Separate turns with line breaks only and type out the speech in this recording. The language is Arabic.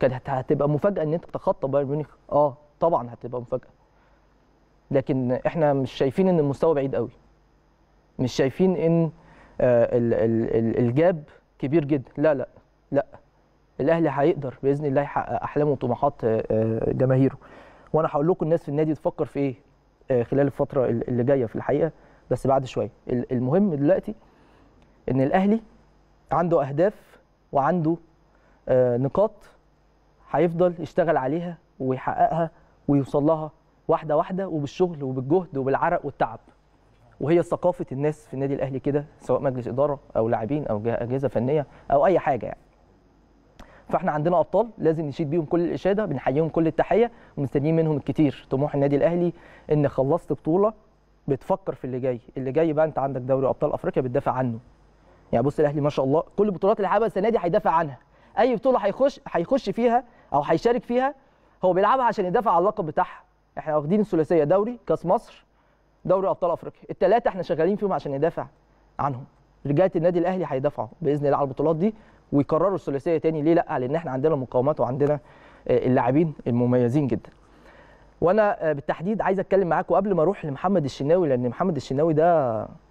كانت هتبقى مفاجاه ان انت تتخطى بايرن ميونخ اه طبعا هتبقى مفاجاه لكن احنا مش شايفين ان المستوى بعيد قوي مش شايفين ان آه، الجاب كبير جدا لا لا لا الاهلي هيقدر باذن الله يحقق احلامه وطموحات آه، آه، جماهيره وانا هقول لكم الناس في النادي تفكر في ايه خلال الفتره اللي جايه في الحقيقه بس بعد شويه المهم دلوقتي ان الاهلي عنده اهداف وعنده نقاط هيفضل يشتغل عليها ويحققها ويوصل لها واحده واحده وبالشغل وبالجهد وبالعرق والتعب وهي ثقافه الناس في النادي الاهلي كده سواء مجلس اداره او لاعبين او اجهزه فنيه او اي حاجه يعني فاحنا عندنا ابطال لازم نشيد بيهم كل الاشاده بنحييهم كل التحيه ومستنيين منهم الكتير طموح النادي الاهلي ان خلصت بطوله بتفكر في اللي جاي اللي جاي بقى انت عندك دوري ابطال افريقيا بتدافع عنه يعني بص الاهلي ما شاء الله كل البطولات اللي حابها السنه دي هيدافع عنها اي بطوله هيخش هيخش فيها او هيشارك فيها هو بيلعبها عشان يدافع على اللقب بتاعها احنا واخدين الثلاثيه دوري كاس مصر دوري ابطال افريقيا الثلاثه احنا شغالين فيهم عشان ندافع عنهم رجاله النادي الاهلي هيدافعوا باذن الله على البطولات دي ويكرروا الثلاثيه تاني ليه لا لان احنا عندنا مقاومات وعندنا آه، اللاعبين المميزين جدا وانا آه، بالتحديد عايز اتكلم معاكم قبل ما اروح لمحمد الشناوي لان محمد الشناوي ده